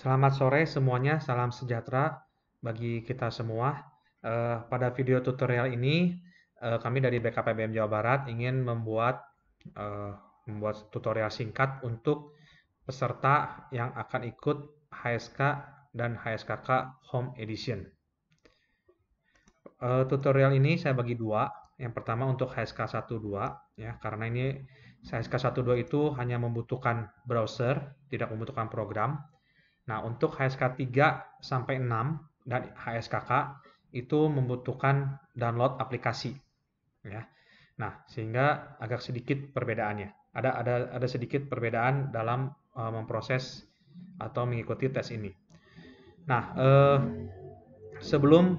Selamat sore semuanya, salam sejahtera bagi kita semua. Eh, pada video tutorial ini, eh, kami dari BKPBM Jawa Barat ingin membuat eh, membuat tutorial singkat untuk peserta yang akan ikut HSK dan HSKK Home Edition. tutorial ini saya bagi dua. Yang pertama untuk HSK 12 ya, karena ini HSK 12 itu hanya membutuhkan browser, tidak membutuhkan program Nah, untuk HSK 3 sampai 6 dan HSKK itu membutuhkan download aplikasi ya. Nah, sehingga agak sedikit perbedaannya. Ada ada ada sedikit perbedaan dalam uh, memproses atau mengikuti tes ini. Nah, uh, sebelum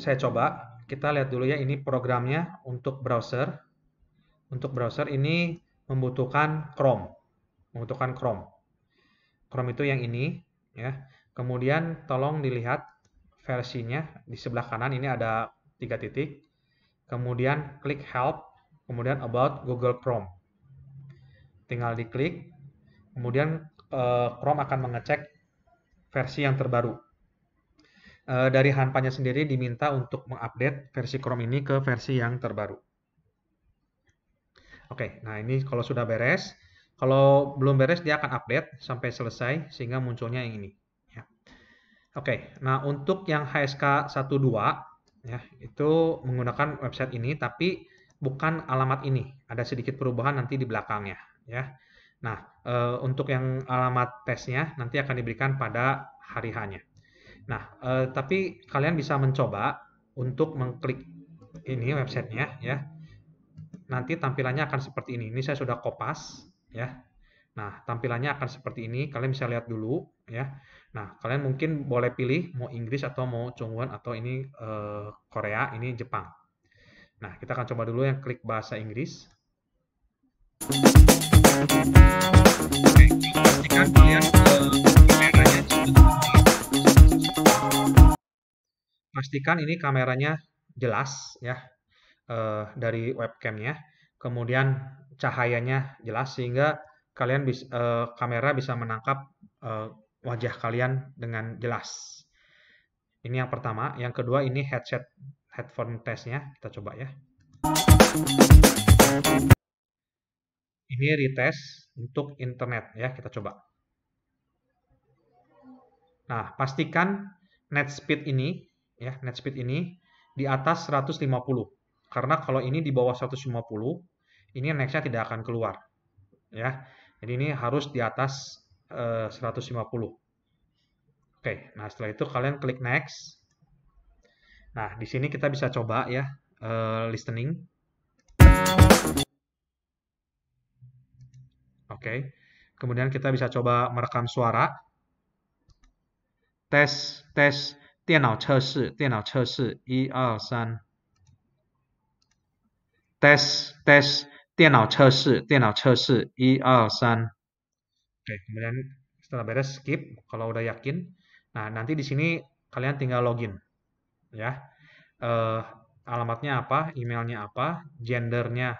saya coba, kita lihat dulu ya ini programnya untuk browser. Untuk browser ini membutuhkan Chrome. Membutuhkan Chrome. Chrome itu yang ini ya. Kemudian tolong dilihat versinya di sebelah kanan ini ada tiga titik. Kemudian klik help, kemudian about Google Chrome. Tinggal diklik, kemudian eh, Chrome akan mengecek versi yang terbaru. Eh, dari Hanpanya sendiri diminta untuk mengupdate versi Chrome ini ke versi yang terbaru. Oke, nah ini kalau sudah beres, kalau belum beres dia akan update sampai selesai sehingga munculnya yang ini. Ya. Oke, nah untuk yang HSK 12 ya itu menggunakan website ini tapi bukan alamat ini. Ada sedikit perubahan nanti di belakangnya ya. Nah, e, untuk yang alamat tesnya nanti akan diberikan pada hari hanya. Nah, e, tapi kalian bisa mencoba untuk mengklik ini websitenya ya. Nanti tampilannya akan seperti ini. Ini saya sudah kopas ya. Nah, tampilannya akan seperti ini. Kalian bisa lihat dulu ya. Nah, kalian mungkin boleh pilih mau Inggris atau mau Chungwon atau ini uh, Korea, ini Jepang. Nah, kita akan coba dulu yang klik bahasa Inggris. pastikan ini kameranya jelas ya uh, dari webcamnya. Kemudian cahayanya jelas sehingga kalian bisa e, eh, kamera bisa menangkap e, wajah kalian dengan jelas. Ini yang pertama, yang kedua ini headset headphone testnya kita coba ya. Ini retest untuk internet ya kita coba. Nah pastikan net speed ini ya net speed ini di atas 150 karena kalau ini di bawah 150 ini nextnya tidak akan keluar ya jadi ini harus di atas eh, 150 oke nah setelah itu kalian klik next nah di sini kita bisa coba ya eh, listening oke kemudian kita bisa coba merekam suara tes tes 电脑测试，电脑测试，一二三。test test 电脑测试，电脑测试，一二三。Oke, kemudian setelah beres skip kalau udah yakin. Nah, nanti di sini kalian tinggal login, ya. Uh, alamatnya apa, emailnya apa, gendernya,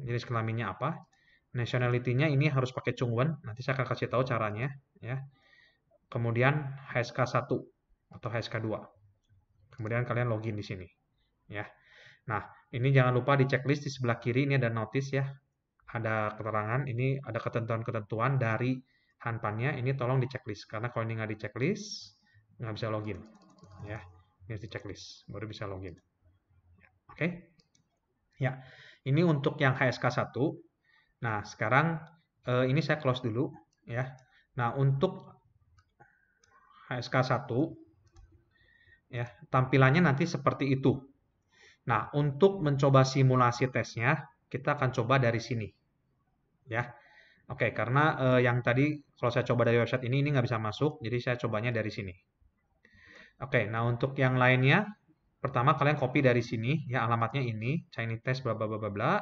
jenis kelaminnya apa, nationality-nya ini harus pakai cungwen, Nanti saya akan kasih tahu caranya, ya. Kemudian HSK1 atau HSK2. Kemudian kalian login di sini, ya. Nah, ini jangan lupa di checklist di sebelah kiri ini ada notice ya. Ada keterangan, ini ada ketentuan-ketentuan dari Hanpannya. Ini tolong di checklist karena kalau ini nggak di checklist nggak bisa login. Ya, ini di checklist baru bisa login. Oke. Okay? Ya, ini untuk yang HSK 1. Nah, sekarang eh, ini saya close dulu ya. Nah, untuk HSK 1 ya, tampilannya nanti seperti itu Nah, untuk mencoba simulasi tesnya, kita akan coba dari sini. Ya. Oke, karena eh, yang tadi kalau saya coba dari website ini, ini nggak bisa masuk, jadi saya cobanya dari sini. Oke, nah untuk yang lainnya, pertama kalian copy dari sini, ya alamatnya ini, Chinese test, bla bla bla bla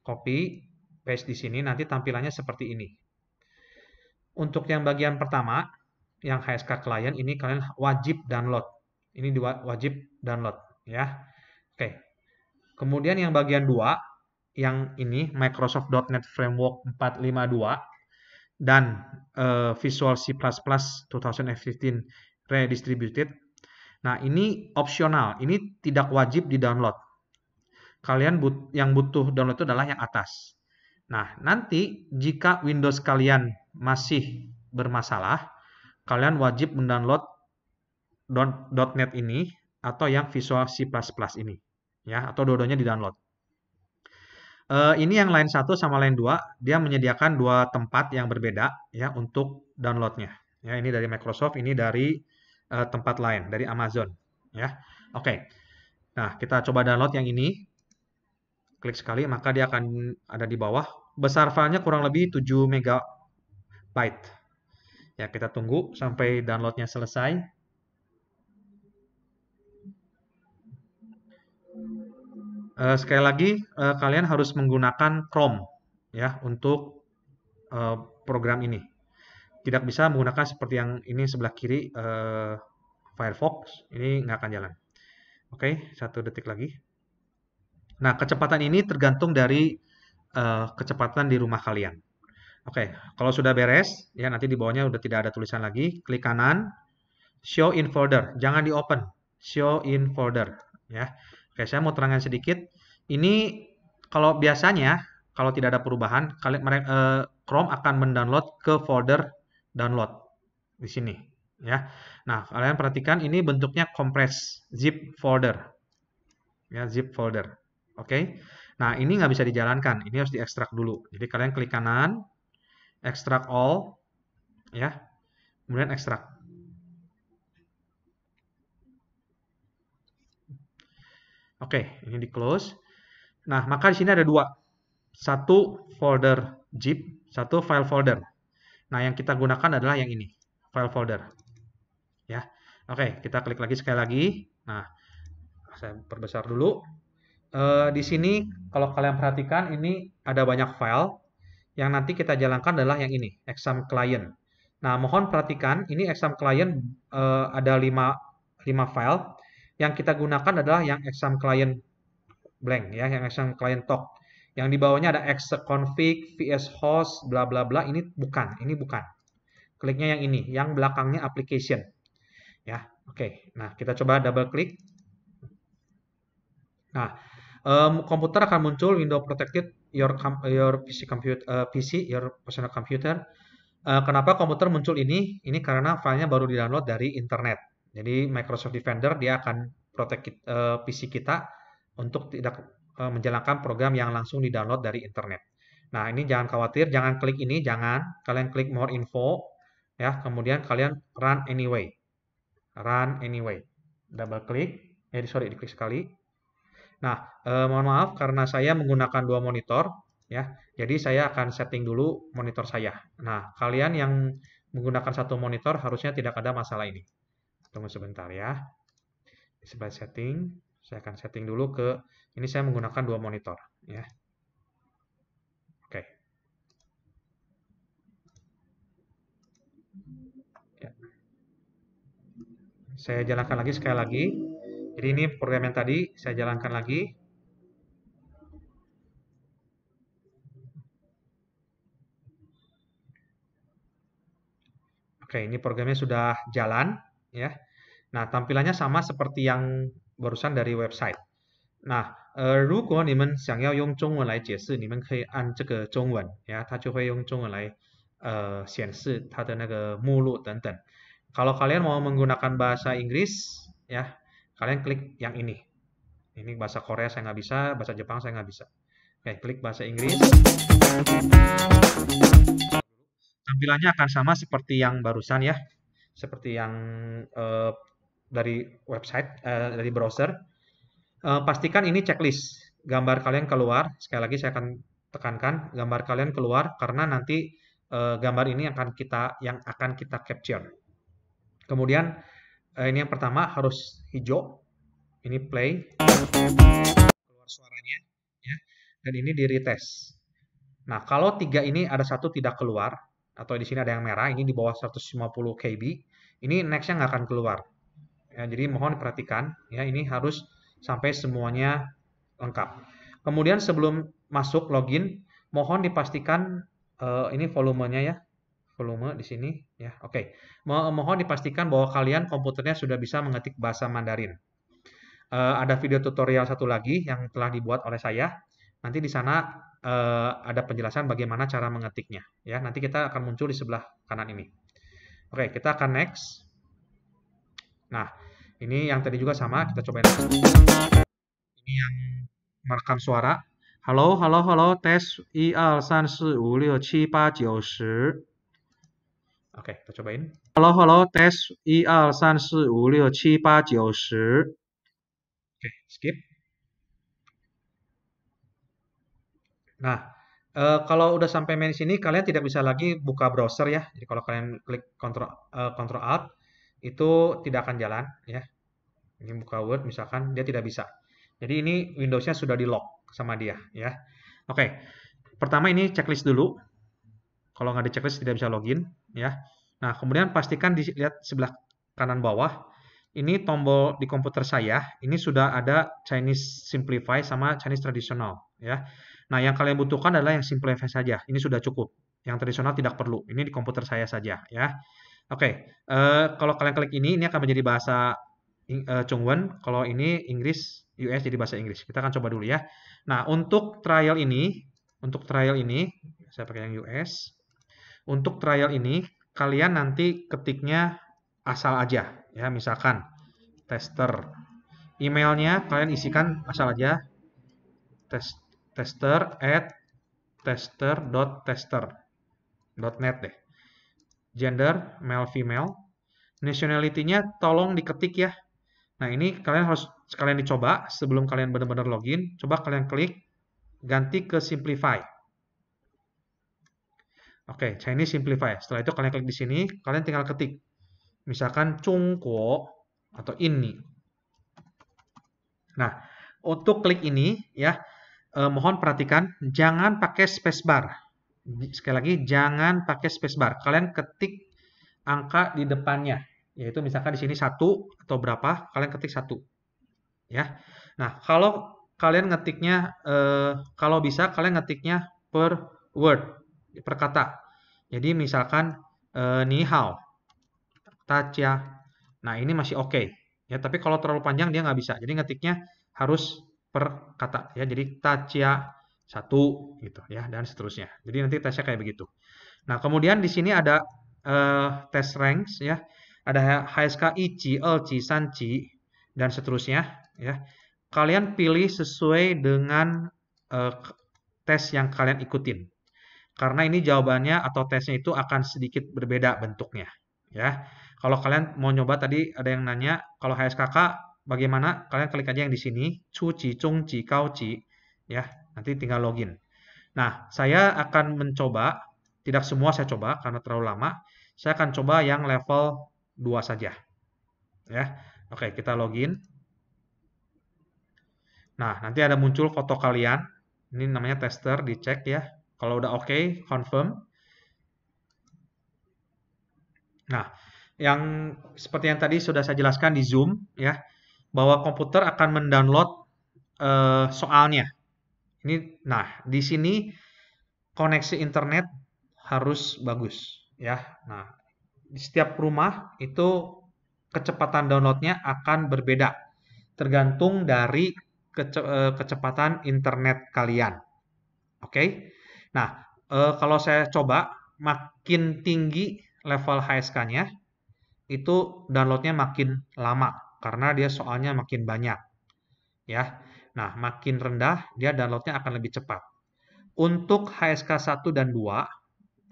copy, paste di sini, nanti tampilannya seperti ini. Untuk yang bagian pertama, yang HSK klien ini kalian wajib download. Ini wajib download, ya. Oke, Kemudian yang bagian 2, yang ini Microsoft.NET Framework 452 dan uh, Visual C++ 2015 redistributed. Nah, ini opsional, ini tidak wajib di-download. Kalian but yang butuh download itu adalah yang atas. Nah, nanti jika Windows kalian masih bermasalah, kalian wajib mendownload .NET ini atau yang Visual C++ ini ya atau dua di-download. E, ini yang lain satu sama lain dua dia menyediakan dua tempat yang berbeda ya untuk downloadnya. Ya, ini dari Microsoft, ini dari e, tempat lain, dari Amazon. Ya, oke. Okay. Nah, kita coba download yang ini. Klik sekali, maka dia akan ada di bawah. Besar filenya kurang lebih 7 megabyte. Ya, kita tunggu sampai downloadnya selesai. uh, sekali lagi uh, kalian harus menggunakan Chrome ya untuk uh, program ini. Tidak bisa menggunakan seperti yang ini sebelah kiri uh, Firefox, ini nggak akan jalan. Oke, okay, satu detik lagi. Nah, kecepatan ini tergantung dari uh, kecepatan di rumah kalian. Oke, okay, kalau sudah beres, ya nanti di bawahnya udah tidak ada tulisan lagi. Klik kanan, show in folder, jangan di open, show in folder, ya. Oke, saya mau terangkan sedikit. Ini kalau biasanya kalau tidak ada perubahan, kalian mereka eh, Chrome akan mendownload ke folder download di sini, ya. Nah, kalian perhatikan ini bentuknya compress zip folder. Ya, zip folder. Oke. Nah, ini nggak bisa dijalankan. Ini harus diekstrak dulu. Jadi kalian klik kanan, ekstrak all, ya. Kemudian ekstrak. Oke, ini di close. Nah, maka di sini ada dua. Satu folder zip, satu file folder. Nah, yang kita gunakan adalah yang ini, file folder. Ya. Oke, kita klik lagi sekali lagi. Nah, saya perbesar dulu. E, di sini kalau kalian perhatikan ini ada banyak file. Yang nanti kita jalankan adalah yang ini, exam client. Nah, mohon perhatikan ini exam client e, ada lima 5 file yang kita gunakan adalah yang exam client blank ya, yang exam client talk. Yang di bawahnya ada exec config, vs host, bla bla bla. Ini bukan, ini bukan. Kliknya yang ini, yang belakangnya application. Ya, oke. Okay. Nah, kita coba double klik. Nah, um, komputer akan muncul window protected your your PC computer uh, PC your personal computer. Uh, kenapa komputer muncul ini? Ini karena filenya baru di-download dari internet jadi Microsoft Defender dia akan protek uh, eh, PC kita untuk tidak uh, menjalankan program yang langsung di-download dari internet. Nah, ini jangan khawatir, jangan klik ini, jangan. Kalian klik more info ya, kemudian kalian run anyway. Run anyway. Double klik, eh sorry, diklik sekali. Nah, eh, mohon maaf karena saya menggunakan dua monitor ya. Jadi saya akan setting dulu monitor saya. Nah, kalian yang menggunakan satu monitor harusnya tidak ada masalah ini. Tunggu sebentar ya. Di sebelah setting, saya akan setting dulu ke, ini saya menggunakan dua monitor ya. Oke. Ya. Saya jalankan lagi sekali lagi. Jadi ini program yang tadi saya jalankan lagi. Oke, ini programnya sudah jalan ya. Nah, tampilannya sama seperti yang barusan dari website. nah Nah，呃，如果你们想要用中文来解释，你们可以按这个中文，呀，它就会用中文来呃显示它的那个目录等等。Kalau eh, kalian mau menggunakan bahasa Inggris, ya, kalian klik yang ini. Ini bahasa Korea saya nggak bisa, bahasa Jepang saya nggak bisa. Oke, klik bahasa Inggris. Tampilannya akan sama seperti yang barusan ya, seperti yang uh, dari website uh, dari browser. Uh, pastikan ini checklist. Gambar kalian keluar. Sekali lagi saya akan tekankan gambar kalian keluar karena nanti uh, gambar ini akan kita yang akan kita capture. Kemudian uh, ini yang pertama harus hijau. Ini play. Keluar suaranya ya. Dan ini di retest. Nah, kalau tiga ini ada satu tidak keluar atau di sini ada yang merah, ini di bawah 150 kb, ini nextnya nggak akan keluar Ya, jadi mohon perhatikan ya ini harus sampai semuanya lengkap. Kemudian sebelum masuk login, mohon dipastikan uh, ini volumenya ya, volume di sini ya. Oke. Okay. Mohon dipastikan bahwa kalian komputernya sudah bisa mengetik bahasa Mandarin. Uh, ada video tutorial satu lagi yang telah dibuat oleh saya. Nanti di sana uh, ada penjelasan bagaimana cara mengetiknya. Ya, nanti kita akan muncul di sebelah kanan ini. Oke, okay, kita akan next. Nah, ini yang tadi juga sama, kita cobain. Ini yang merekam suara. Halo, halo, halo, tes 1, 2, 3, 4, 5, 6, 7, Oke, kita cobain. Halo, halo, tes 1, 2, 3, 4, 5, 6, 7, Oke, skip. Nah, e, kalau udah sampai main sini, kalian tidak bisa lagi buka browser ya. Jadi kalau kalian klik Ctrl, e, eh, Ctrl Alt, itu tidak akan jalan ya. Ini buka Word misalkan dia tidak bisa. Jadi ini Windows-nya sudah di lock sama dia ya. Oke. Pertama ini checklist dulu. Kalau nggak ada checklist tidak bisa login ya. Nah, kemudian pastikan dilihat sebelah kanan bawah ini tombol di komputer saya ini sudah ada Chinese Simplify sama Chinese Traditional ya. Nah, yang kalian butuhkan adalah yang Simplify saja. Ini sudah cukup. Yang tradisional tidak perlu. Ini di komputer saya saja ya. Oke, okay, uh, eh, kalau kalian klik ini, ini akan menjadi bahasa uh, eh, Chungwon. Kalau ini Inggris, US jadi bahasa Inggris. Kita akan coba dulu ya. Nah, untuk trial ini, untuk trial ini, saya pakai yang US. Untuk trial ini, kalian nanti ketiknya asal aja. Ya, misalkan tester. Emailnya kalian isikan asal aja. Test, tester at tester.tester.net deh gender, male, female. Nationality-nya tolong diketik ya. Nah, ini kalian harus sekalian dicoba sebelum kalian benar-benar login. Coba kalian klik ganti ke simplify. Oke, okay, Chinese simplify. Setelah itu kalian klik di sini, kalian tinggal ketik. Misalkan cungko atau ini. Nah, untuk klik ini ya, eh, mohon perhatikan jangan pakai spacebar sekali lagi jangan pakai spacebar. Kalian ketik angka di depannya, yaitu misalkan di sini satu atau berapa, kalian ketik satu, ya. Nah, kalau kalian ngetiknya, eh, kalau bisa kalian ngetiknya per word, per kata. Jadi misalkan eh, ni hao, tacia. Nah, ini masih oke, okay, ya. Tapi kalau terlalu panjang dia nggak bisa. Jadi ngetiknya harus per kata, ya. Jadi tacia satu gitu ya dan seterusnya. Jadi nanti tesnya kayak begitu. Nah, kemudian di sini ada uh, tes ranks ya. Ada HSK IC, LC, SANCI dan seterusnya ya. Kalian pilih sesuai dengan uh, tes yang kalian ikutin. Karena ini jawabannya atau tesnya itu akan sedikit berbeda bentuknya ya. Kalau kalian mau nyoba tadi ada yang nanya kalau HSKK bagaimana? Kalian klik aja yang di sini, cuci, cungci, kauci ya Nanti tinggal login. Nah, saya akan mencoba, tidak semua saya coba karena terlalu lama. Saya akan coba yang level 2 saja. Ya. Oke, kita login. Nah, nanti ada muncul foto kalian. Ini namanya tester, dicek ya. Kalau udah oke, okay, confirm. Nah, yang seperti yang tadi sudah saya jelaskan di Zoom ya, bahwa komputer akan mendownload uh, soalnya ini, nah, di sini koneksi internet harus bagus, ya. Nah, di setiap rumah itu kecepatan downloadnya akan berbeda, tergantung dari kece eh, kecepatan internet kalian. Oke, okay? nah e, kalau saya coba makin tinggi level HSK-nya, itu downloadnya makin lama karena dia soalnya makin banyak, ya. Nah, makin rendah dia downloadnya akan lebih cepat. Untuk HSK 1 dan 2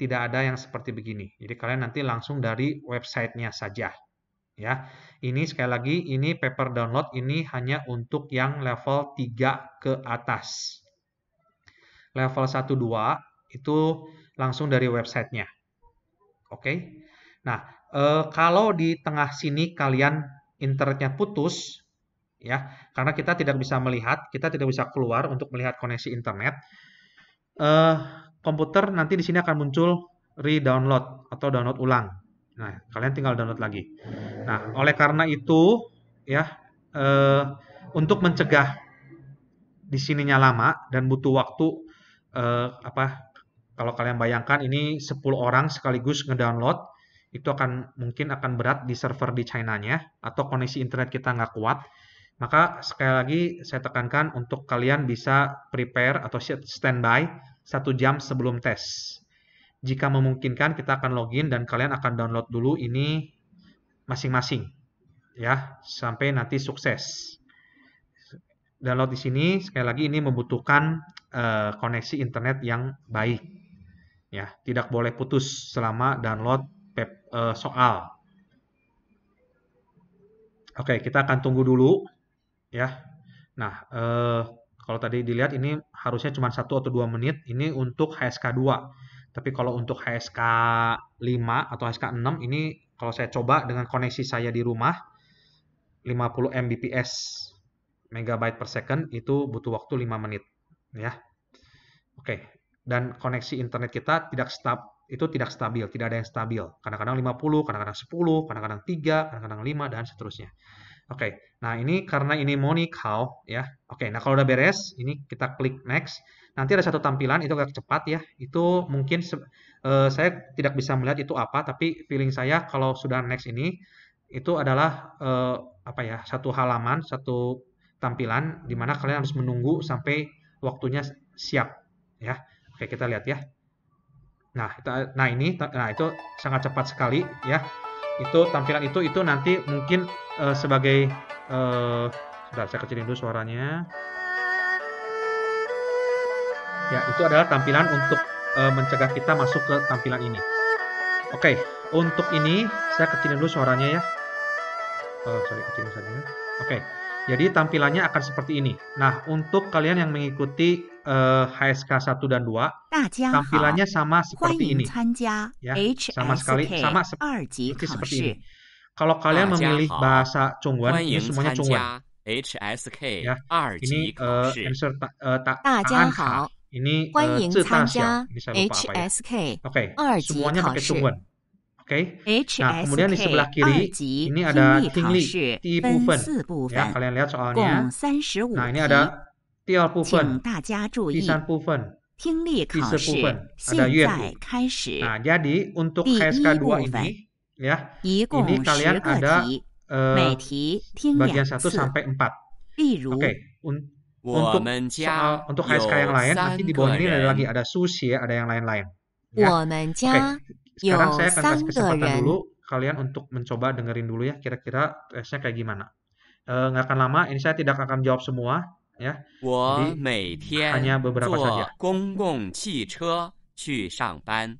tidak ada yang seperti begini. Jadi kalian nanti langsung dari websitenya saja. Ya, ini sekali lagi ini paper download ini hanya untuk yang level 3 ke atas. Level 1 2 itu langsung dari websitenya. Oke. Okay? Nah, e, kalau di tengah sini kalian internetnya putus, ya karena kita tidak bisa melihat kita tidak bisa keluar untuk melihat koneksi internet uh, komputer nanti di sini akan muncul re-download atau download ulang nah kalian tinggal download lagi nah oleh karena itu ya uh, untuk mencegah di sininya lama dan butuh waktu uh, apa kalau kalian bayangkan ini 10 orang sekaligus ngedownload itu akan mungkin akan berat di server di China-nya atau koneksi internet kita nggak kuat. Maka sekali lagi saya tekankan untuk kalian bisa prepare atau standby satu jam sebelum tes. Jika memungkinkan kita akan login dan kalian akan download dulu ini masing-masing ya sampai nanti sukses. Download di sini sekali lagi ini membutuhkan uh, koneksi internet yang baik. Ya, tidak boleh putus selama download pep, uh, soal. Oke, kita akan tunggu dulu ya. Nah, eh, kalau tadi dilihat ini harusnya cuma satu atau dua menit, ini untuk HSK 2. Tapi kalau untuk HSK 5 atau HSK 6 ini kalau saya coba dengan koneksi saya di rumah 50 Mbps megabyte per second itu butuh waktu 5 menit ya. Oke, dan koneksi internet kita tidak stab itu tidak stabil, tidak ada yang stabil. Kadang-kadang 50, kadang-kadang 10, kadang-kadang 3, kadang-kadang 5 dan seterusnya. Oke, nah ini karena ini Monikau ya. Oke, nah kalau udah beres, ini kita klik next. Nanti ada satu tampilan itu agak cepat ya. Itu mungkin uh, saya tidak bisa melihat itu apa, tapi feeling saya kalau sudah next ini itu adalah uh, apa ya satu halaman, satu tampilan di mana kalian harus menunggu sampai waktunya siap ya. Oke, kita lihat ya. Nah, nah ini, nah itu sangat cepat sekali ya itu tampilan itu itu nanti mungkin uh, sebagai uh, sebentar saya kecilin dulu suaranya ya itu adalah tampilan untuk uh, mencegah kita masuk ke tampilan ini oke okay, untuk ini saya kecilin dulu suaranya ya oh, sorry kecilin saja oke okay. Jadi tampilannya akan seperti ini. Nah, untuk kalian yang mengikuti uh, eh, HSK 1 dan 2, tampilannya sama seperti ini. Ya, sama sekali sama seperti, seperti ini. Kalau kalian memilih bahasa Congguan, ini semuanya Congguan. HSK ya, ini uh, answer ta, uh, ta, ini uh, Ini lupa apa ya. HSK. Oke, okay, semuanya pakai Congguan. Oke. Okay? Nah, kemudian di sebelah kiri ini ada Tingli, Ti Bufen. Ya, kalian lihat soalnya. Nah, ini ada Ti Bufen, Ti San Bufen. Nah, jadi untuk KSK 2 ini ya, ini kalian ada uh, bagian 1 sampai 4. Oke, okay. Un untuk soal untuk KSK yang lain nanti di bawah ini ada lagi ada sushi, ada yang lain-lain. Ya. Okay. Sekarang saya akan kasih kesempatan dulu kalian untuk mencoba dengerin dulu ya kira-kira tesnya kayak gimana. Eh, nggak uh, akan lama, ini saya tidak akan jawab semua ya. Jadi hanya beberapa saja. 公共汽车去上班。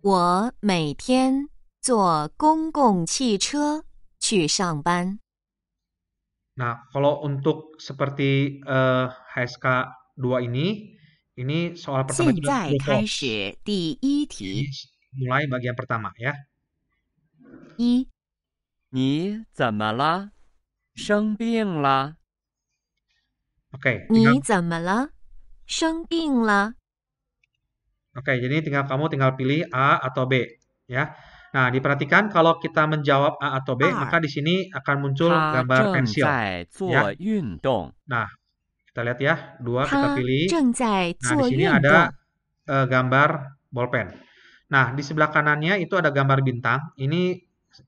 我每天坐公共汽车去上班。Nah, kalau untuk seperti HSK eh, 2 ini, ini soal pertama juga. Mulai bagian pertama ya. 一，你怎么啦？生病啦？Oke. okay, jadi tinggal kamu tinggal pilih A atau B, ya. Nah, diperhatikan kalau kita menjawab A atau B, ah. maka di sini akan muncul gambar pensil, ya. Nah, kita lihat ya, dua kita pilih. Nah, di sini ada uh, gambar bolpen. Nah, di sebelah kanannya itu ada gambar bintang. Ini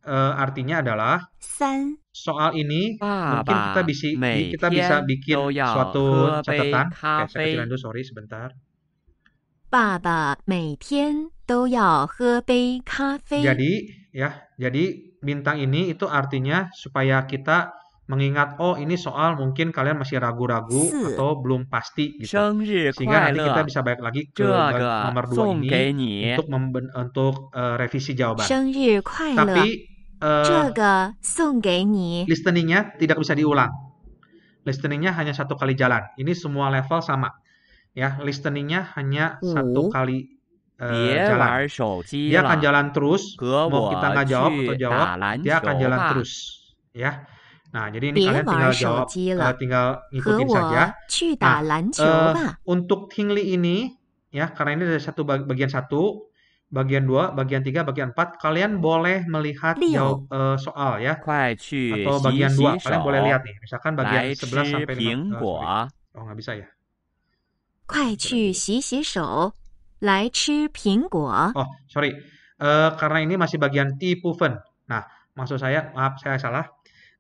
uh, artinya adalah soal ini ah, mungkin kita bisa kita bisa bikin suatu catatan. Oke, saya kecilan dulu, sorry sebentar. jadi ya, jadi bintang ini itu artinya supaya kita mengingat oh ini soal mungkin kalian masih ragu-ragu atau belum pasti gitu. Sehingga nanti kita bisa balik lagi ke nomor dua ini eh. untuk memben- untuk uh, revisi jawaban. Tapi uh, listeningnya tidak bisa diulang. Listeningnya hanya satu kali jalan. Ini semua level sama. Ya, listeningnya hanya oh. satu kali Uh, jalan. Dia akan jalan terus, mau kita nggak jawab atau jawab, dia akan jalan terus, ya. Nah, jadi ini kalian tinggal jawab, uh, tinggal ngikutin saja. Nah, uh, untuk Tingli ini, ya karena ini ada satu bag bagian satu, bagian dua, bagian tiga, bagian empat, kalian boleh melihat jawab uh, eh, soal ya. Atau bagian dua, kalian boleh lihat nih. Misalkan bagian sebelas sampai lima. Uh, oh, nggak bisa ya. 快去洗洗手，来吃苹果。Oh, sorry. Uh, karena ini masih bagian T Puven. Nah, maksud saya, maaf saya salah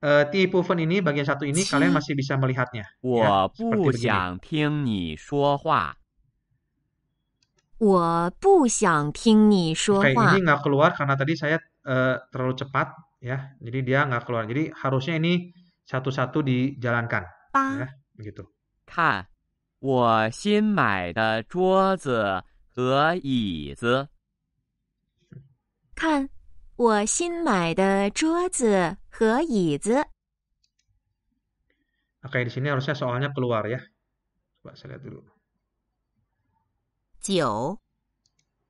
uh, phone ini bagian satu ini kalian masih bisa melihatnya. 我不想听你说话。我不想听你说话。Oke, ya, okay, ini nggak keluar karena tadi saya uh, terlalu cepat ya. Jadi dia nggak keluar. Jadi harusnya ini satu-satu dijalankan. Ya, begitu. 我新买的桌子和椅子。Okay，di sini harusnya soalnya keluar ya. Coba saya dulu。九。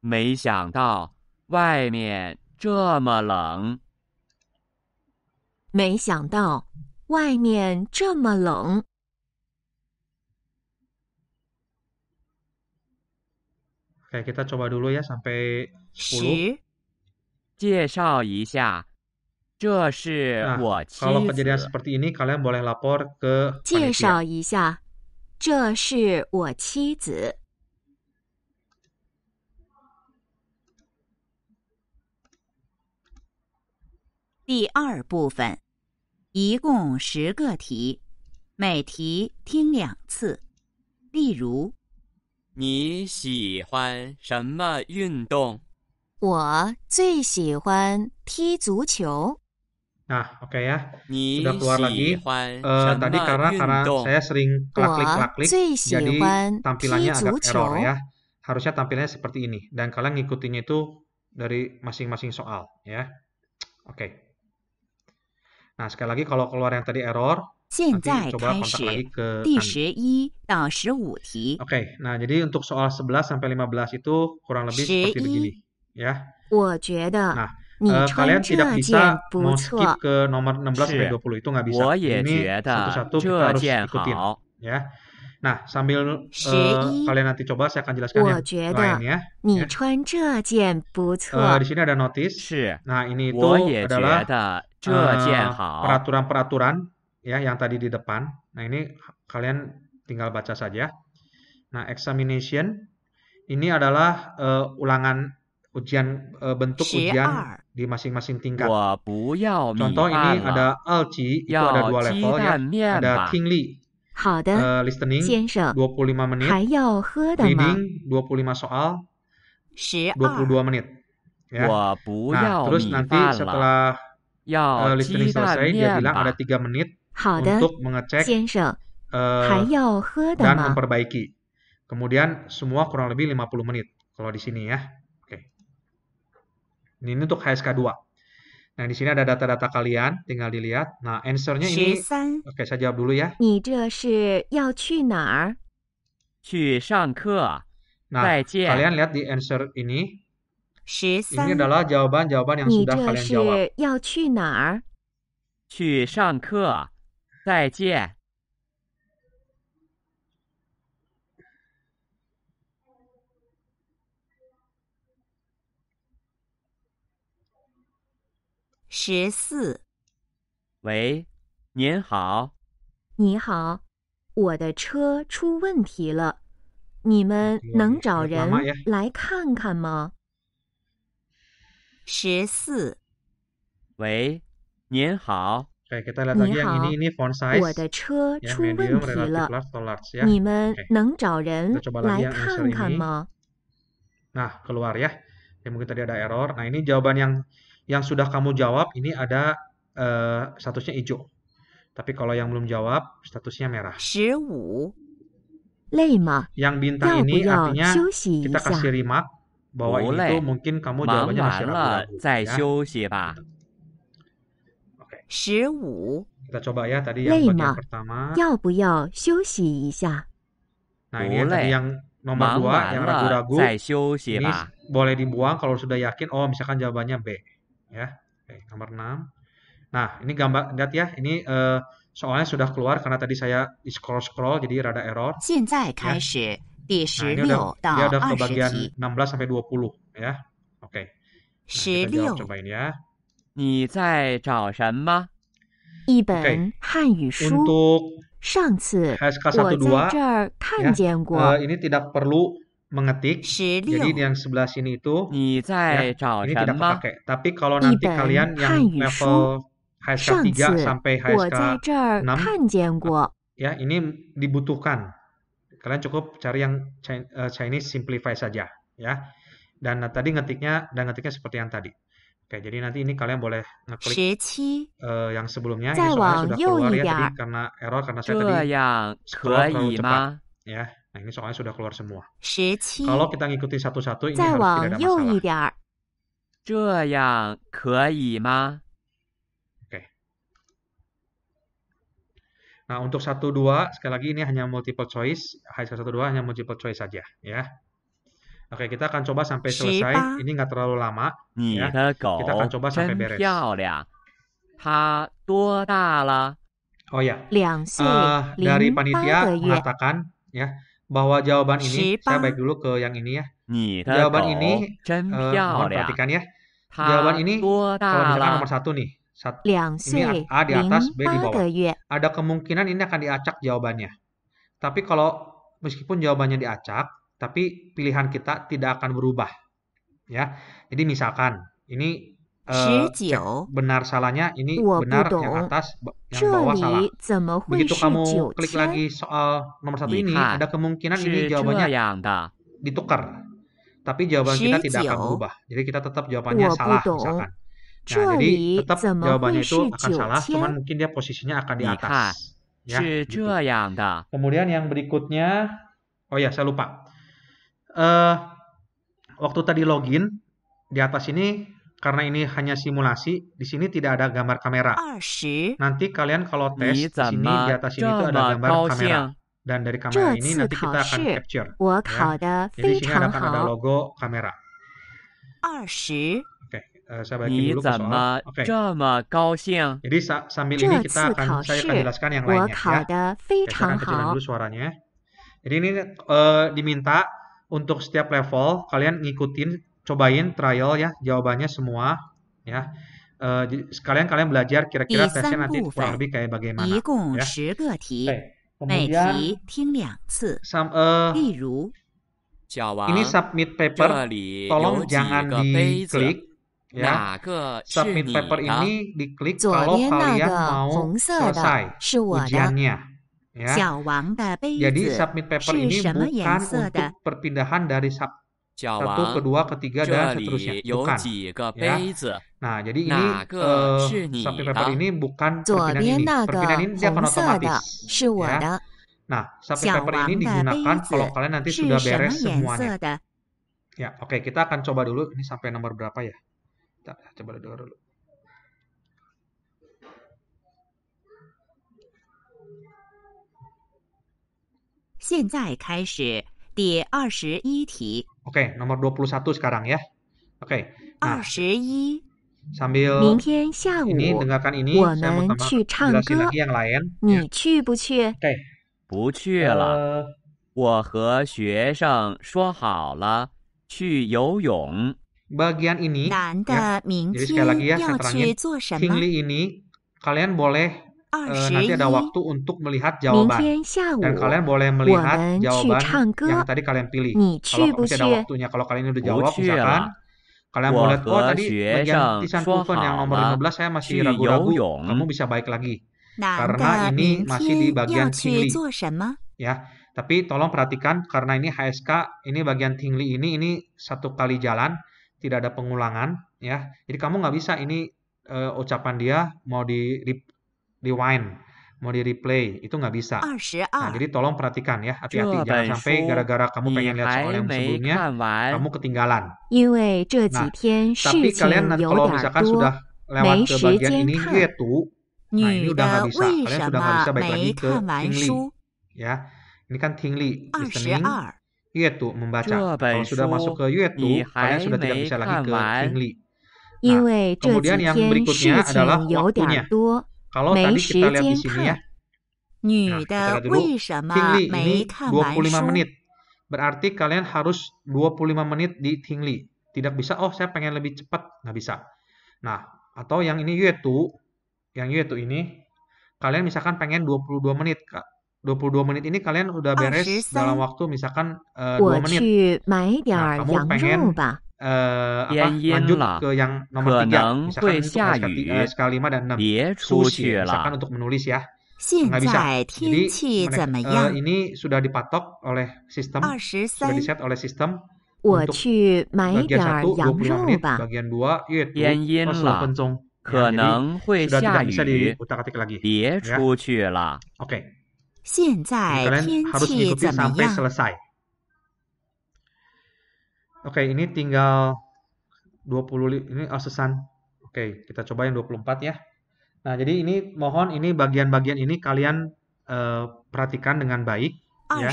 没想到外面这么冷。没想到外面这么冷。Okay，kita coba dulu ya sampai sepuluh。介绍一下，这是我妻子。介绍一下，这是我妻子。第二部分，一共十个题，每题听两次。例如，你喜欢什么运动？我最喜欢踢足球。Nah, oke okay ya. Sudah keluar lagi. Uh, tadi karena karena saya sering klik-klik-klik, jadi tampilannya agak error ya. Harusnya tampilannya seperti ini. Dan kalian ngikutinnya itu dari masing-masing soal ya. Oke. Okay. Nah, sekali lagi kalau keluar yang tadi error, nanti coba kontak lagi ke Oke, okay, nah jadi untuk soal 11 sampai 15 itu kurang lebih seperti begini ya. Nah, uh, kalian tidak bisa mau skip ke nomor 16 sampai 20 itu nggak bisa. Ini satu-satu kita harus ikutin ya. Nah, sambil uh, kalian nanti coba saya akan jelaskan yang lain lainnya. Uh, di sini ada notice. Nah ini itu adalah peraturan peraturan uh, peraturan ya yang tadi di depan. Nah, ini kalian tinggal baca saja. Nah, examination ini adalah uh, ulangan ujian uh, bentuk ujian di masing-masing tingkat. Contoh ini ada alci itu ada dua level ya, ada Kingli. Uh, eh, listening 先生25 menit, Reading 25 soal dua menit ya. Nah, terus nanti setelah uh, listening selesai dia bilang ada 3 menit untuk mengecek uh, dan memperbaiki. Kemudian semua kurang lebih 50 menit kalau di sini ya. Ini untuk HSK 2. Nah, di sini ada data-data kalian, tinggal dilihat. Nah, answer-nya ini... Oke, okay, saya jawab dulu ya. Nah, kalian lihat di answer ini. Ini adalah jawaban-jawaban yang sudah kalian jawab. 去上课,再见.十四，喂，您好。你好，我的车出问题了，你们能找人来看看吗？十四，喂，您好。您好，我的车出问题了，你们能找人来看看吗？啊，keluar ya, mungkin tadi ada error. Nah ini jawaban yang yang sudah kamu jawab ini ada uh, statusnya hijau. Tapi kalau yang belum jawab, statusnya merah. 15. Yang bintang ini artinya kita kasih remark bahwa ini tuh mungkin kamu jawabannya masih ragu-ragu. Ya. Okay. 15. Kita coba ya tadi yang bagian pertama. 要不要休息一下? Nah ini yang tadi yang nomor 2, yang ragu-ragu. Ini boleh dibuang kalau sudah yakin, oh misalkan jawabannya B ya. Oke, nomor 6. Nah, ini gambar lihat ya, ini uh, soalnya sudah keluar karena tadi saya scroll scroll jadi rada error. ini 16 sampai 20 ya. Oke. Okay. Nah, 16 cobain ya. 你在找什么？一本汉语书。上次我在这儿看见过。Uh, ini tidak perlu mengetik. Jadi yang sebelah sini itu ya, ini tidak pakai. Tapi kalau nanti kalian yang level HSK 3 sampai HSK kan 6 ya ini dibutuhkan. Kalian cukup cari yang eh, Chinese simplify saja ya. Dan tadi ngetiknya dan ngetiknya seperti yang tadi. Oke, jadi nanti ini kalian boleh ngeklik uh, yang sebelumnya ini sudah keluar ya tadi karena error karena saya tadi scroll terlalu cepat ya. Nah, ini soalnya sudah keluar semua. 17. Kalau kita ngikuti satu-satu ini harus tidak ada masalah. 这样可以吗? Oke. Okay. Nah, untuk 1 2 sekali lagi ini hanya multiple choice. High 1 2 hanya multiple choice saja, ya. Oke, kita akan coba sampai selesai. Ini nggak terlalu lama. Ya. Kita akan coba sampai beres. Oh ya. Uh, dari panitia mengatakan ya bahwa jawaban ini saya baik dulu ke yang ini ya. Jawaban ini uh, mohon perhatikan ya. Jawaban ini kalau misalkan nomor satu nih, satu, ini A di atas, B di bawah. Ada kemungkinan ini akan diacak jawabannya. Tapi kalau meskipun jawabannya diacak, tapi pilihan kita tidak akan berubah. Ya. Jadi misalkan ini Uh, benar salahnya ini benar yang atas yang bawah salah. Begitu kamu klik lagi soal nomor satu ini, ada kemungkinan ini jawabannya ditukar. Tapi jawaban kita tidak akan berubah. Jadi kita tetap jawabannya salah misalkan. Nah, jadi tetap jawabannya itu akan salah, cuman mungkin dia posisinya akan di atas. Ya, gitu. Kemudian yang berikutnya, oh ya saya lupa. Uh, waktu tadi login di atas ini karena ini hanya simulasi, di sini tidak ada gambar kamera. Nanti kalian kalau tes di sini di atas ini itu ada gambar kamera. Dan dari kamera ini nanti kita akan capture. Ya. Jadi sini akan ada logo kamera. Oke, uh, saya bagi dulu ke soal. Oke. Okay. Jadi sa sambil ini kita akan saya akan jelaskan yang lainnya ya. Okay, saya akan kecilkan dulu suaranya. Jadi ini uh, diminta untuk setiap level kalian ngikutin cobain trial ya jawabannya semua ya. Eh, sekalian kalian belajar kira-kira tesnya nanti kurang lebih kayak bagaimana ya. Kemudian, ini submit paper, tolong jangan diklik ya. Submit paper ini diklik kalau kalian mau selesai ujiannya. Ya. Jadi submit paper ini bukan untuk perpindahan dari sub satu, kedua, ketiga, dan seterusnya. Bukan. Ya. Nah, jadi ini uh, sampai paper ini bukan perpindahan ini. Perpindahan ini dia akan otomatis. Ya. Nah, sampai paper ini digunakan kalau kalian nanti sudah beres semuanya. Ya, oke, okay, kita akan coba dulu ini sampai nomor berapa ya. Kita coba dulu. dulu. Sekarang 第二十一题。Okay，nomor dua puluh satu sekarang ya。Okay。二十一。Sambil。明天下午。我们去唱歌。你去不去？对，不去了。我和学生说好了去游泳。Bagian ini。男的明天要去做什么？Kalian boleh。Eh, nanti ada waktu untuk melihat jawaban. Dan kalian boleh melihat jawaban yang tadi kalian pilih. Kalau masih ada waktunya, kalau kalian udah jawab, misalkan kalian mau lihat, oh tadi bagian Tisan Kufen yang nomor 15 saya masih ragu-ragu, kamu bisa baik lagi. Karena ini masih di bagian Tingli. Ya, tapi tolong perhatikan karena ini HSK, ini bagian Tingli ini, ini satu kali jalan, tidak ada pengulangan. ya. Jadi kamu nggak bisa ini uh, ucapan dia mau di rewind, mau di replay itu nggak bisa. Nah, jadi tolong perhatikan ya, hati-hati jangan sampai gara-gara kamu pengen lihat soal yang iya, sebelumnya kamu ketinggalan. Iya, nah, tapi kalian nanti kalau misalkan ya sudah lewat ke bagian ini yaitu nah ini udah nggak bisa, kalian sudah nggak bisa baik lagi ke tingli. Ya, ini kan tingli listening. Yaitu iya membaca. Kalau sudah masuk ke yaitu, kalian sudah tidak bisa lagi ke tingli. Nah, kemudian yang berikutnya adalah ya waktunya. Kalau tadi kita lihat di sini ya. Nah, kita lihat dulu. Tingli ini 25 menit. Berarti kalian harus 25 menit di Tingli. Tidak bisa, oh saya pengen lebih cepat. Nggak bisa. Nah, atau yang ini Yuetu. Yang Yuetu ini, kalian misalkan pengen 22 menit. Kak. 22 menit ini kalian udah oh, beres dalam waktu misalkan uh, eh, 2 menit. Ya, nah, kamu pengen uh, apa, lanjut ke yang nomor 3. Misalkan untuk SK, uh, SK 5 dan 6. Iya, sushi, misalkan untuk menulis ya. Nggak bisa. Jadi uh, ini sudah dipatok oleh sistem, 23. sudah diset oleh sistem. untuk ya, bagian bagian menit, iya, sudah tidak lagi. Iya, Oke. 现在 kalian harus ikuti sampai selesai. Oke, ini tinggal ini asesan. Oh, Oke, okay, kita coba yang 24 ya. Nah, jadi ini mohon ini bagian-bagian ini kalian uh, perhatikan dengan baik ya.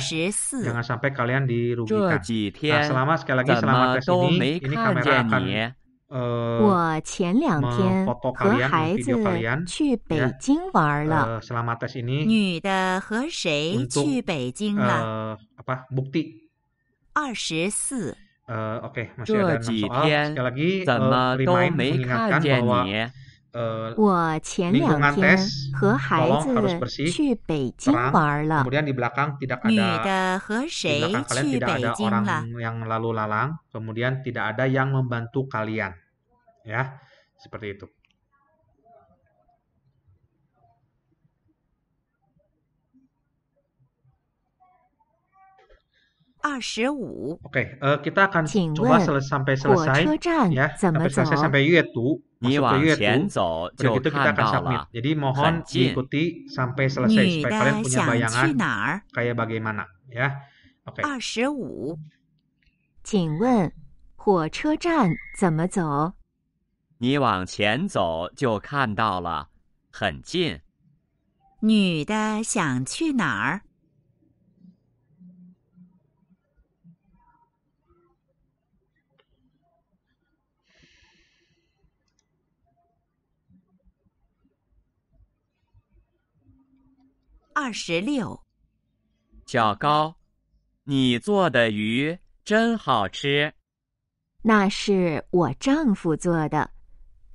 Jangan sampai kalian dirugikan. Nah, selama sekali lagi selama tes ini ini kamera akan 我前两天和孩子去北京玩了。女的和谁去北京了？二十四。这几天怎么都没看见你？我前两天和孩子去北京玩了。女的和谁去北京了？ya seperti itu Oke, okay, uh, eh, kita akan coba selesai gitu sampai selesai ya, sampai selesai sampai yuetu, masuk ke yuetu. gitu kita akan submit. Jadi mohon diikuti sampai selesai supaya kalian punya bayangan kayak bagaimana ya. Oke. Okay. 25. 请问火车站怎么走？你往前走就看到了，很近。女的想去哪儿？二十六。小高，你做的鱼真好吃。那是我丈夫做的。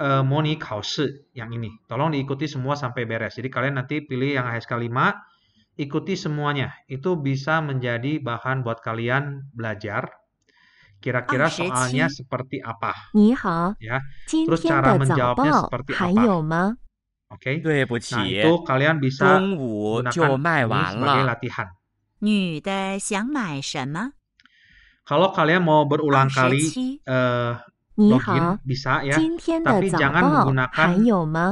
uh, eh, moni kause yang ini. Tolong diikuti semua sampai beres. Jadi kalian nanti pilih yang HSK 5, ikuti semuanya. Itu bisa menjadi bahan buat kalian belajar kira-kira ah, soalnya seperti apa. Ya. Terus cara menjawabnya seperti apa. Oke. Okay? Nah, itu kalian bisa gunakan sebagai latihan. Kalau kalian mau berulang ah, kali uh, login bisa ya, tapi jangan menggunakan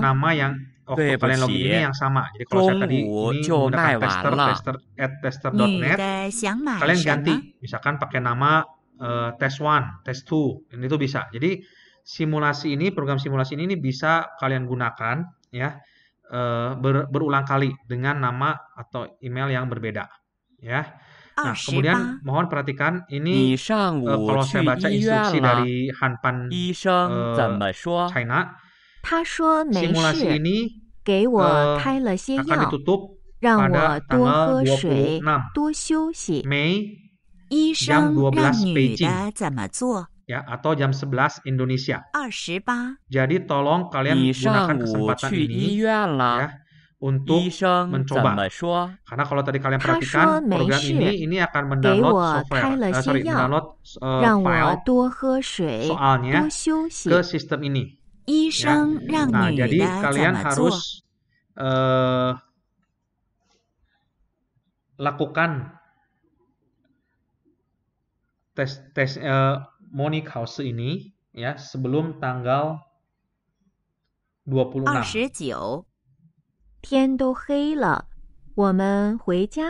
nama yang waktu kalian login ini yang sama. Jadi kalau saya tadi ini menggunakan tester tester at tester.net, kalian ganti misalkan pakai nama test one, test two, ini tuh bisa. Jadi simulasi ini, program simulasi ini, ini bisa kalian gunakan ya berulang kali dengan nama atau email yang berbeda ya. Nah, ah, kemudian mohon perhatikan ini uh, kalau saya baca iya instruksi dari Hanpan uh, China. Ya, atau jam 11 Indonesia. Jadi tolong kalian gunakan kesempatan ini iya ya untuk mencoba. Karena kalau tadi kalian perhatikan program ini ini akan mendownload software, uh, sorry, mendownload uh, file soalnya ke sistem ini. Ya. Nah, jadi kalian harus uh, lakukan tes tes uh, Moni House ini ya sebelum tanggal 26. 29. 天都黑了，我们回家。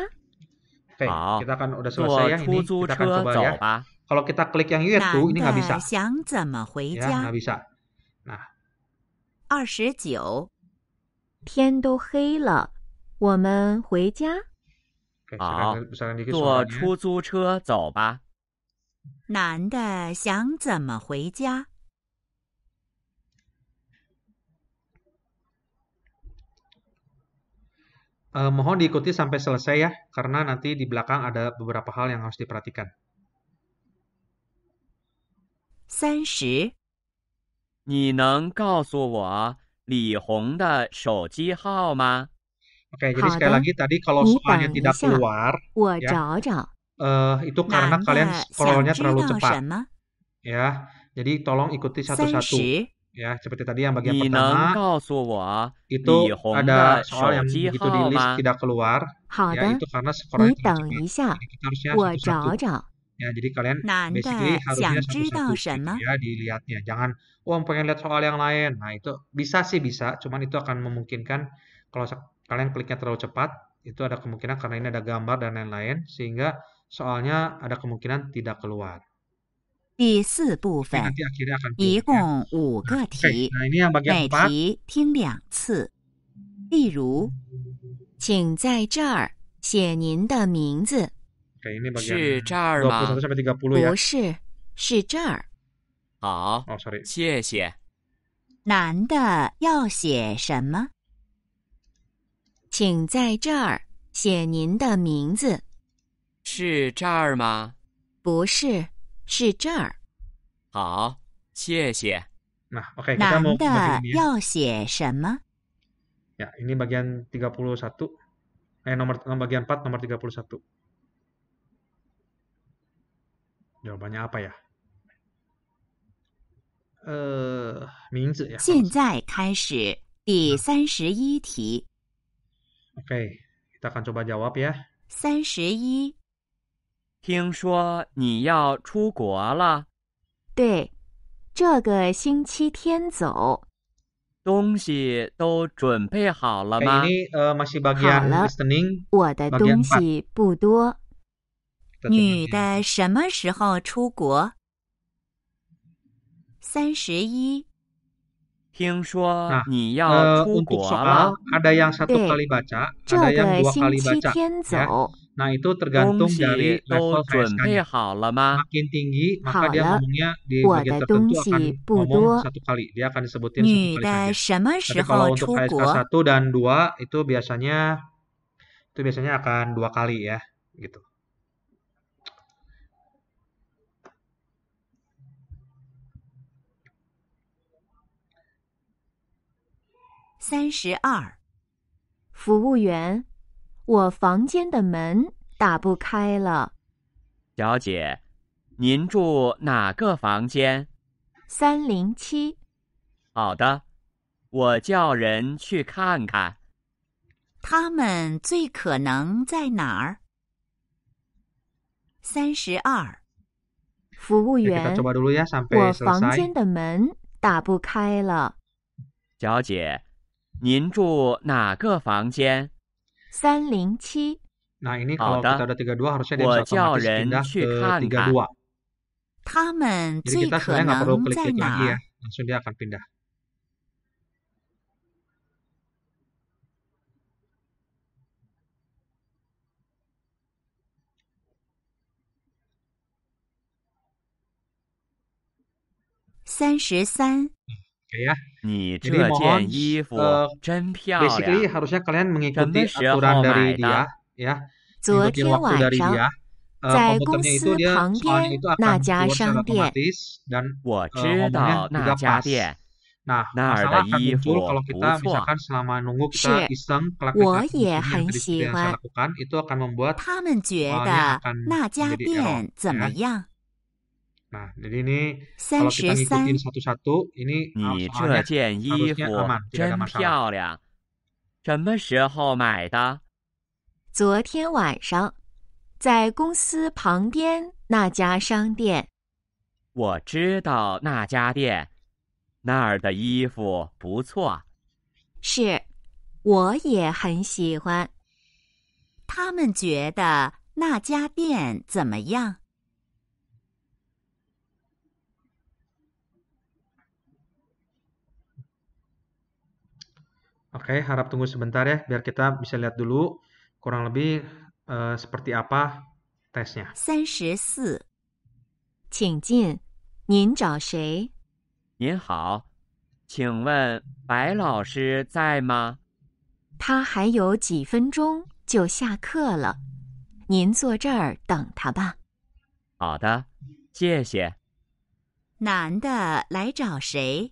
好，坐出租车走吧。y e s 你男的想怎么回家？二十九，天都黑了，我们回家。好，坐出租车走吧。男的想怎么回家？Eh, mohon diikuti sampai selesai ya, karena nanti di belakang ada beberapa hal yang harus diperhatikan. 30. 三十，你能告诉我李红的手机号吗？Oke, jadi sekali lagi tadi kalau soalnya tidak keluar, ya, uh, itu karena kalian scrollnya terlalu cepat. Ya, jadi tolong ikuti satu-satu ya seperti tadi yang bagian pertama ah. itu iya, ada soal yang begitu di list ah. tidak keluar ya itu karena skornya terlalu cepat jadi kita harusnya satu-satu ya jadi kalian basically harusnya satu-satu gitu ya dilihatnya jangan oh pengen lihat soal yang lain nah itu bisa sih bisa cuman itu akan memungkinkan kalau kalian kliknya terlalu cepat itu ada kemungkinan karena ini ada gambar dan lain-lain sehingga soalnya ada kemungkinan tidak keluar 第四部分一共五个题，每题听两次。例如，请在这儿写您的名字，是这儿吗？不是，是这儿。好，谢谢。男的要写什么？请在这儿写您的名字，是这儿吗？不是。是这儿。好，谢谢。Nah, oke, okay, kita mau bagi ya. ya, ini bagian 31. Eh, nomor bagian 4, nomor 31. Jawabannya apa ya? Eh, ya kita akan coba jawab ya. 三十一。听说你要出国了，对，这个星期天走。东西都准备好了吗？好了，我的东西不多。女的什么时候出国？三十一。听说你要出国了，这个星期天走。Nah, itu tergantung dari level KSK-nya. Ya. Makin tinggi, maka dia ngomongnya di bagian tertentu akan ngomong satu kali. Dia akan disebutin satu kali saja. Tapi kalau untuk KSK 1 dan 2 itu biasanya itu biasanya akan dua kali ya, gitu. Sanshi 32. 我房间的门打不开了，小姐，您住哪个房间？三零七。好的，我叫人去看看。他们最可能在哪儿？三十二。服务员，我房间的门打不开了，小姐，您住哪个房间？三零七。好的，我叫人去看看。他们最可能在哪？三十三。ya. Gitu Jadi ya, mohon uh, basically ya. harusnya kalian mengikuti aturan oh dari dia ya. Mengikuti waktu dari dia. Uh, komputernya itu dia soalnya itu akan keluar secara otomatis dan uh, ngomongnya juga pas. Nah, nah, masalah akan muncul kalau kita misalkan selama nunggu kita iseng kita yang tadi saya lakukan itu akan membuat soalnya akan menjadi error. Ya. 三十三。你这件衣服真漂亮，什么时候买的？昨天晚上，在公司旁边那家商店。我知道那家店那儿的衣服不错。是，我也很喜欢。他们觉得那家店怎么样？Oke，harap tunggu sebentar ya, biar kita bisa lihat dulu kurang lebih seperti apa tesnya。三十请进，您找谁？您好，请问白老师在吗？他还有几分钟就下课了，您坐这儿等他吧。好的，谢谢。男的来找谁？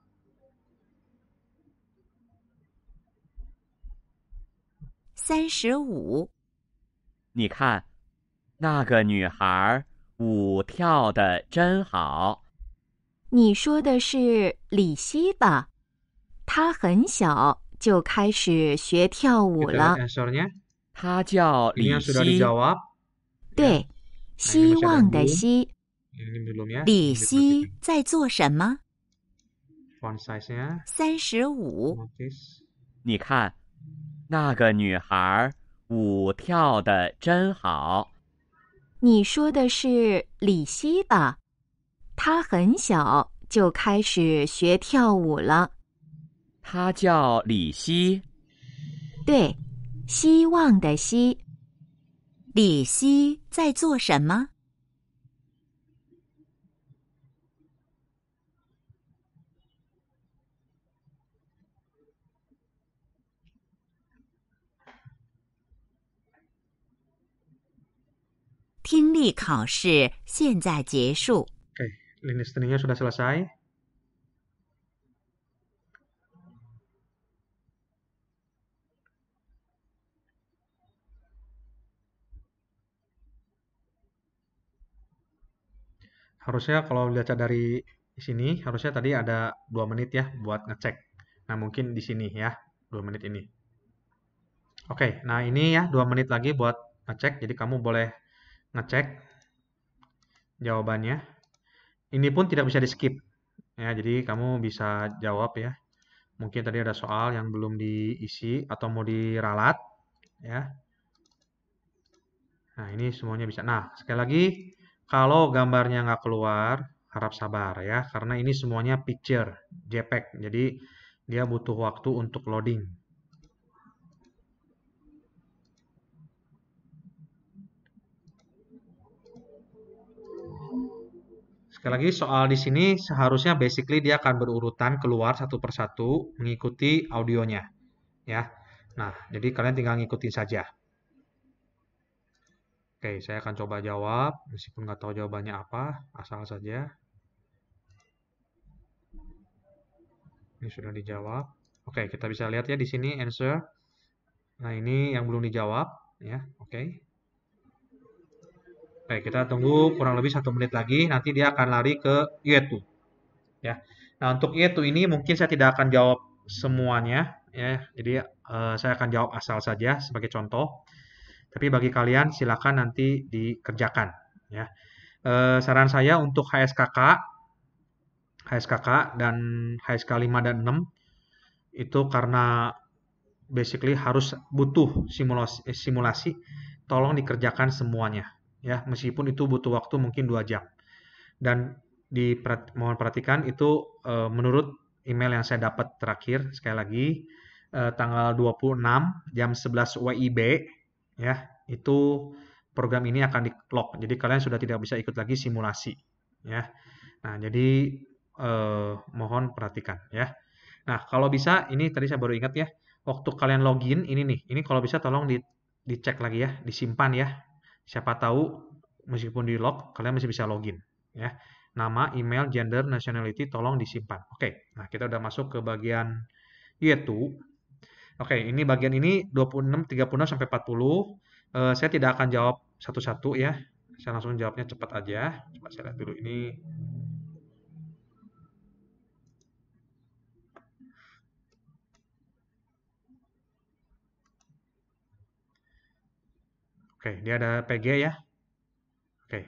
三十五，你看，那个女孩舞跳的真好。你说的是李希吧？她很小就开始学跳舞了。她叫李希对，希望的希。李希在做什么？三十五，你看。那个女孩舞跳的真好。你说的是李希吧？她很小就开始学跳舞了。她叫李希。对，希望的希。李希在做什么？听力考试现在结束。Okay, listening listening-nya sudah selesai. Harusnya kalau dilihat dari sini, harusnya tadi ada dua menit ya buat ngecek. Nah, mungkin di sini ya, dua menit ini. Oke, nah ini ya dua menit lagi buat ngecek. Jadi kamu boleh ngecek jawabannya. Ini pun tidak bisa di skip. Ya, jadi kamu bisa jawab ya. Mungkin tadi ada soal yang belum diisi atau mau diralat ya. Nah, ini semuanya bisa. Nah, sekali lagi kalau gambarnya nggak keluar, harap sabar ya karena ini semuanya picture JPEG. Jadi dia butuh waktu untuk loading. Sekali lagi soal di sini seharusnya basically dia akan berurutan keluar satu persatu mengikuti audionya. Ya. Nah, jadi kalian tinggal ngikutin saja. Oke, saya akan coba jawab meskipun nggak tahu jawabannya apa, asal saja. Ini sudah dijawab. Oke, kita bisa lihat ya di sini answer. Nah, ini yang belum dijawab ya. Oke. Oke, kita tunggu kurang lebih satu menit lagi. Nanti dia akan lari ke y Ya. Nah, untuk y ini mungkin saya tidak akan jawab semuanya. ya. Jadi, eh, saya akan jawab asal saja sebagai contoh. Tapi bagi kalian, silakan nanti dikerjakan. Ya. Eh, saran saya untuk HSKK, HSKK dan HSK 5 dan 6, itu karena basically harus butuh simulasi, eh, simulasi tolong dikerjakan semuanya ya meskipun itu butuh waktu mungkin dua jam dan di mohon perhatikan itu e, menurut email yang saya dapat terakhir sekali lagi e, tanggal 26 jam 11 WIB ya itu program ini akan di lock jadi kalian sudah tidak bisa ikut lagi simulasi ya nah jadi e, mohon perhatikan ya nah kalau bisa ini tadi saya baru ingat ya waktu kalian login ini nih ini kalau bisa tolong di dicek lagi ya disimpan ya Siapa tahu meskipun di lock, kalian masih bisa login. Ya, nama, email, gender, nationality, tolong disimpan. Oke, nah kita udah masuk ke bagian yaitu. Oke, ini bagian ini 26, 36 sampai 40. Uh, eh, saya tidak akan jawab satu-satu ya. Saya langsung jawabnya cepat aja. Coba saya lihat dulu ini Oke, dia ada PG ya. Oke.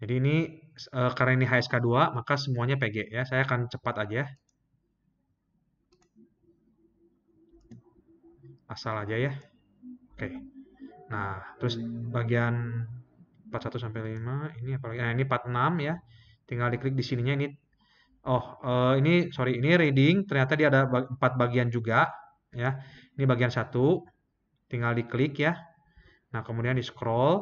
Jadi ini e, karena ini HSK2 maka semuanya PG ya. Saya akan cepat aja. Asal aja ya. Oke. Nah, terus bagian 41 sampai 5 ini apalagi nah ini 46 ya. Tinggal diklik di sininya ini Oh, e, ini sorry, ini reading. Ternyata dia ada 4 bagian juga, ya. Ini bagian satu, tinggal diklik ya. Nah, kemudian di scroll.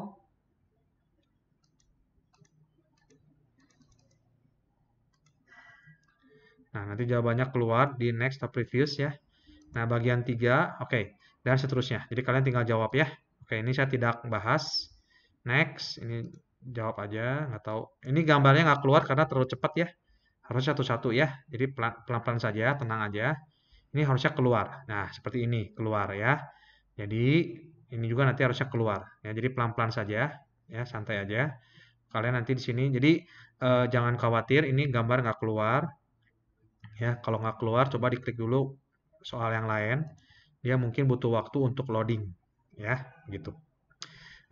Nah, nanti jawabannya keluar di next atau previous ya. Nah, bagian 3, oke, okay. dan seterusnya. Jadi kalian tinggal jawab ya. Oke, ini saya tidak bahas. Next, ini jawab aja, nggak tahu. Ini gambarnya nggak keluar karena terlalu cepat ya. Harus satu-satu ya. Jadi pelan-pelan saja, tenang aja. Ini harusnya keluar. Nah, seperti ini, keluar ya. Jadi, ini juga nanti harusnya keluar ya jadi pelan-pelan saja ya santai aja kalian nanti di sini jadi eh, jangan khawatir ini gambar nggak keluar ya kalau nggak keluar coba diklik dulu soal yang lain dia mungkin butuh waktu untuk loading ya gitu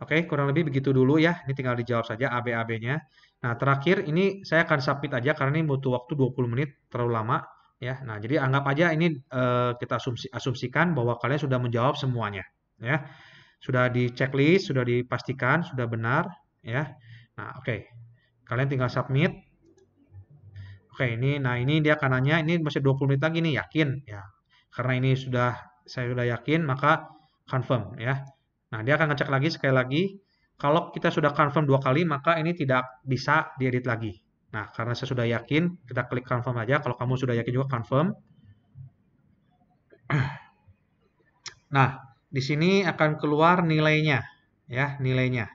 oke kurang lebih begitu dulu ya ini tinggal dijawab saja ABAB nya nah terakhir ini saya akan submit aja karena ini butuh waktu 20 menit terlalu lama ya nah jadi anggap aja ini eh, kita asumsi, asumsikan bahwa kalian sudah menjawab semuanya ya sudah di checklist, sudah dipastikan, sudah benar, ya. Nah, oke. Okay. Kalian tinggal submit. Oke, okay, ini nah ini dia kanannya ini masih 20 menit lagi nih, yakin ya. Karena ini sudah saya sudah yakin, maka confirm ya. Nah, dia akan ngecek lagi sekali lagi. Kalau kita sudah confirm dua kali, maka ini tidak bisa diedit lagi. Nah, karena saya sudah yakin, kita klik confirm aja. Kalau kamu sudah yakin juga confirm. Nah, di sini akan keluar nilainya, ya nilainya.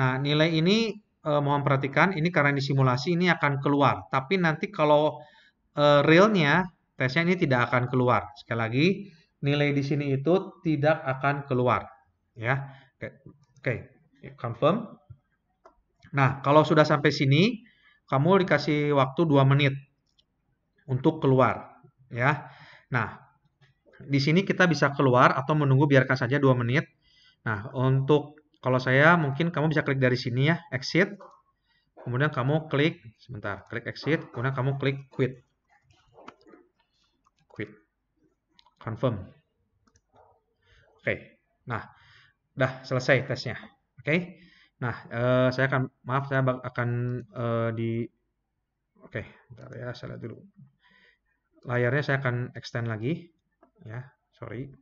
Nah nilai ini eh, mohon perhatikan, ini karena disimulasi ini akan keluar. Tapi nanti kalau eh, realnya tesnya ini tidak akan keluar. Sekali lagi nilai di sini itu tidak akan keluar, ya. Oke, okay. confirm. Nah kalau sudah sampai sini, kamu dikasih waktu 2 menit untuk keluar, ya. Nah, di sini kita bisa keluar atau menunggu biarkan saja 2 menit. Nah, untuk kalau saya mungkin kamu bisa klik dari sini ya, exit. Kemudian kamu klik, sebentar, klik exit, kemudian kamu klik quit. Quit. Confirm. Oke. Nah, udah selesai tesnya. Oke. Nah, eh, saya akan maaf saya akan eh, di Oke, okay, bentar ya, saya lihat dulu. Layarnya saya akan extend lagi ya sorry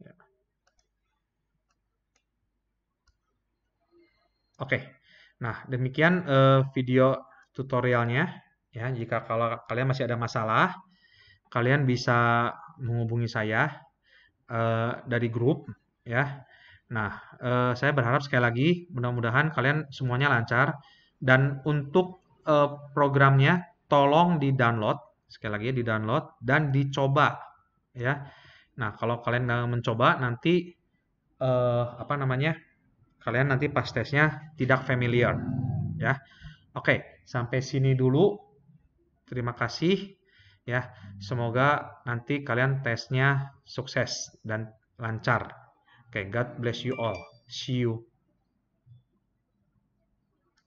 ya. oke nah demikian uh, video tutorialnya ya jika kalau kalian masih ada masalah kalian bisa menghubungi saya uh, dari grup ya nah uh, saya berharap sekali lagi mudah-mudahan kalian semuanya lancar dan untuk programnya tolong di download sekali lagi di download dan dicoba ya nah kalau kalian mencoba nanti eh, apa namanya kalian nanti pas tesnya tidak familiar ya oke sampai sini dulu terima kasih ya semoga nanti kalian tesnya sukses dan lancar oke God bless you all see you